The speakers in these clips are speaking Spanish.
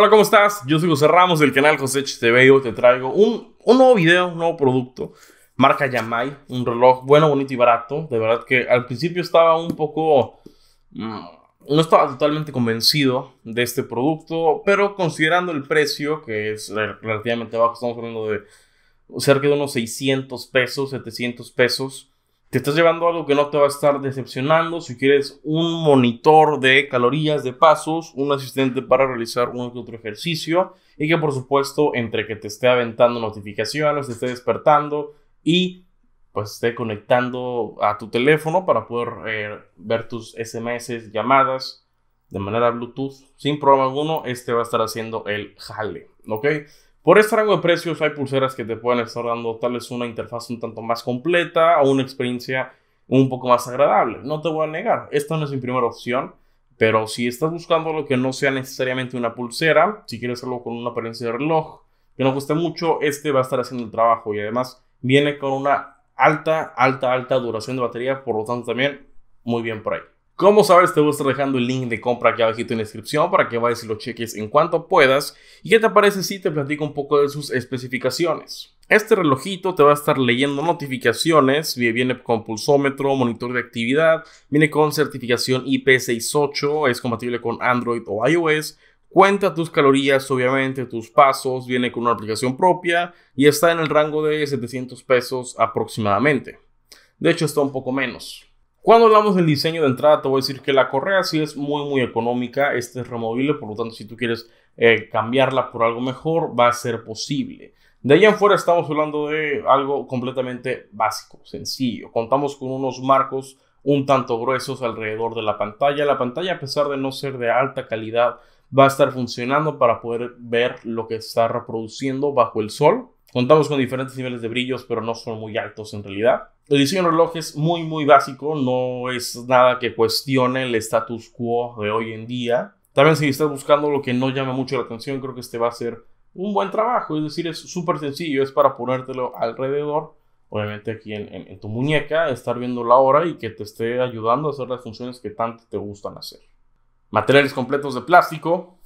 Hola, ¿cómo estás? Yo soy José Ramos del canal José TV y hoy te traigo un, un, nuevo video, un nuevo producto. Marca Yamai, un reloj bueno, bonito y barato. De verdad que al principio estaba un poco... Mm, no estaba totalmente convencido de este producto, pero considerando el precio, que es relativamente bajo, estamos hablando de cerca de unos 600 pesos, 700 pesos, te estás llevando algo que no te va a estar decepcionando. Si quieres un monitor de calorías, de pasos, un asistente para realizar un otro ejercicio y que por supuesto entre que te esté aventando notificaciones, te esté despertando y pues esté conectando a tu teléfono para poder eh, ver tus SMS, llamadas de manera Bluetooth sin problema alguno, este va a estar haciendo el jale, ¿ok? Por este rango de precios hay pulseras que te pueden estar dando tal vez una interfaz un tanto más completa o una experiencia un poco más agradable. No te voy a negar, esta no es mi primera opción, pero si estás buscando lo que no sea necesariamente una pulsera, si quieres hacerlo con una apariencia de reloj que no cueste mucho, este va a estar haciendo el trabajo y además viene con una alta, alta, alta duración de batería, por lo tanto también muy bien por ahí. Como sabes, te voy a estar dejando el link de compra aquí abajito en la descripción para que vayas y lo cheques en cuanto puedas. ¿Y qué te parece si te platico un poco de sus especificaciones? Este relojito te va a estar leyendo notificaciones, viene con pulsómetro, monitor de actividad, viene con certificación IP68, es compatible con Android o iOS, cuenta tus calorías, obviamente, tus pasos, viene con una aplicación propia y está en el rango de 700 pesos aproximadamente. De hecho, está un poco menos. Cuando hablamos del diseño de entrada, te voy a decir que la correa sí es muy, muy económica. Este es removible, por lo tanto, si tú quieres eh, cambiarla por algo mejor, va a ser posible. De allá en fuera estamos hablando de algo completamente básico, sencillo. Contamos con unos marcos un tanto gruesos alrededor de la pantalla. La pantalla, a pesar de no ser de alta calidad, va a estar funcionando para poder ver lo que está reproduciendo bajo el sol. Contamos con diferentes niveles de brillos, pero no son muy altos en realidad el diseño de reloj es muy, muy básico, no es nada que cuestione el status quo de hoy en día. También si estás buscando lo que no llama mucho la atención, creo que este va a ser un buen trabajo, es decir, es súper sencillo, es para ponértelo alrededor, obviamente aquí en tu muñeca, estar viendo la hora y que te esté ayudando a hacer las funciones que tanto te gustan hacer. Materiales completos de plástico,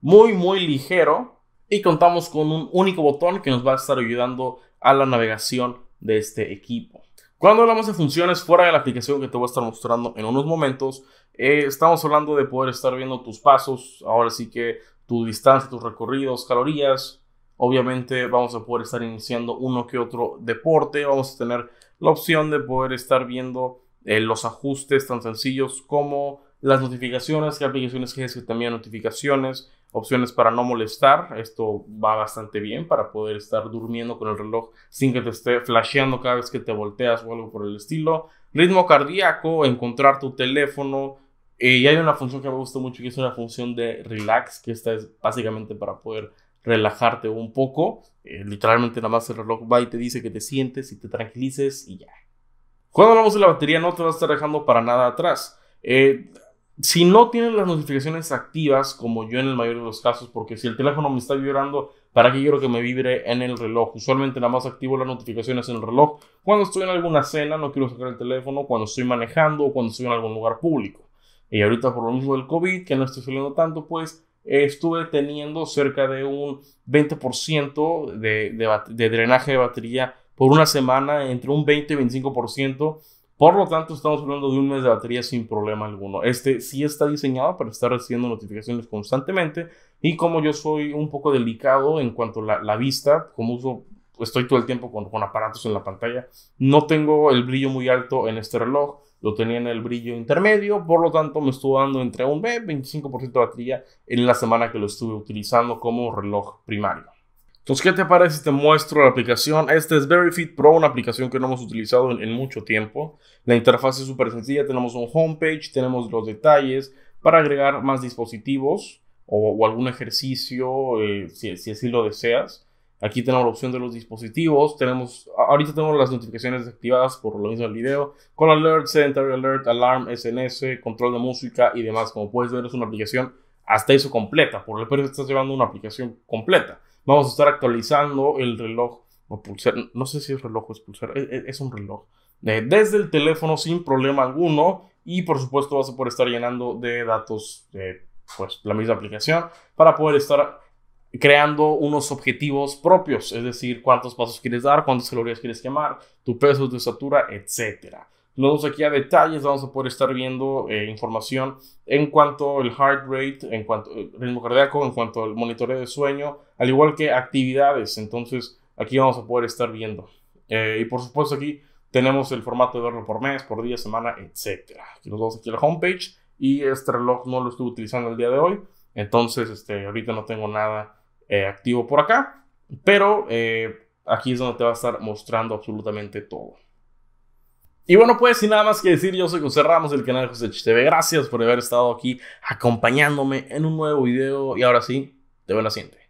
muy, muy ligero y contamos con un único botón que nos va a estar ayudando a la navegación de este equipo. Cuando hablamos de funciones fuera de la aplicación que te voy a estar mostrando en unos momentos, eh, estamos hablando de poder estar viendo tus pasos, ahora sí que tu distancia, tus recorridos, calorías, Obviamente vamos a poder estar iniciando uno que otro deporte, vamos a tener la opción de poder estar viendo eh, los ajustes tan sencillos como las notificaciones, qué aplicaciones quieres que te envíen notificaciones, opciones para no molestar. Esto va bastante bien para poder estar durmiendo con el reloj sin que te esté flasheando cada vez que te volteas o algo por el estilo. Ritmo cardíaco, encontrar tu teléfono. Eh, y hay una función que me gusta mucho que es una función de relax, que esta es básicamente para poder relajarte un poco. Eh, literalmente nada más el reloj va y te dice que te sientes y te tranquilices y ya. Cuando hablamos de la batería no te va a estar dejando para nada atrás. Eh, si no tienen las notificaciones activas, como yo en el mayor de los casos, porque si el teléfono me está vibrando, ¿para qué quiero que me vibre en el reloj? Usualmente nada más activo las notificaciones en el reloj cuando estoy en alguna cena, no quiero sacar el teléfono, cuando estoy manejando o cuando estoy en algún lugar público. Y ahorita por lo mismo del COVID, que no estoy saliendo tanto, pues estuve teniendo cerca de un 20% de, de drenaje de batería por una semana, entre un 20 y 25% por lo tanto, estamos hablando de un mes de batería sin problema alguno. Este sí está diseñado para estar recibiendo notificaciones constantemente y como yo soy un poco delicado en cuanto a la, vista, como uso estoy todo el tiempo con, con, aparatos en la pantalla. No tengo el brillo muy alto en este reloj, lo tenía en el brillo intermedio, por lo tanto me estuvo dando entre un B, 25% de batería en la semana que lo estuve utilizando como reloj primario. Entonces, ¿qué te parece si te muestro la aplicación? Este es VeryFit Pro, una aplicación que no hemos utilizado en, mucho tiempo. La interfaz es súper sencilla, tenemos un homepage, tenemos los detalles para agregar más dispositivos o, algún ejercicio, eh, si, así lo deseas. Aquí tenemos la opción de los dispositivos, tenemos, ahorita tenemos las notificaciones activadas por lo mismo del video, Call Alert, Sedentary Alert, Alarm, SNS, control de música y demás. Como puedes ver es una aplicación hasta eso completa, por el precio estás llevando una aplicación completa. Vamos a estar actualizando el reloj o pulsera, no sé si es reloj o es pulsera, e, e, es, un reloj. Eh, desde el teléfono sin problema alguno y por supuesto vas a poder estar llenando de datos eh, pues la misma aplicación para poder estar creando unos objetivos propios, es decir, cuántos pasos quieres dar, cuántas calorías quieres quemar, tu peso, tu estatura, etcétera. Los aquí a detalles vamos a poder estar viendo eh, información en cuanto al heart rate, en cuanto al eh, ritmo cardíaco, en cuanto al monitoreo de sueño, al igual que actividades. Entonces aquí vamos a poder estar viendo. Eh, y por supuesto aquí tenemos el formato de verlo por mes, por día, semana, etc. Aquí nos vamos aquí a la homepage y este reloj no lo estuve utilizando el día de hoy. Entonces este, ahorita no tengo nada activo por acá. Pero aquí es donde te va a estar mostrando absolutamente todo. Y bueno, pues sin nada más que decir, yo soy José Ramos del canal José TV. Gracias por haber estado aquí acompañándome en un nuevo video y ahora sí, te veo en la siguiente.